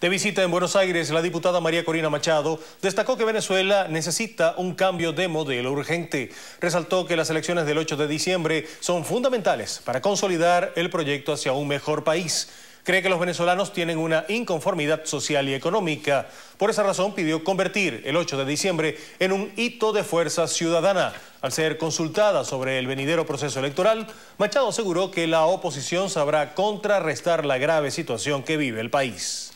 De visita en Buenos Aires, la diputada María Corina Machado destacó que Venezuela necesita un cambio de modelo urgente. Resaltó que las elecciones del 8 de diciembre son fundamentales para consolidar el proyecto hacia un mejor país. Cree que los venezolanos tienen una inconformidad social y económica. Por esa razón pidió convertir el 8 de diciembre en un hito de fuerza ciudadana. Al ser consultada sobre el venidero proceso electoral, Machado aseguró que la oposición sabrá contrarrestar la grave situación que vive el país.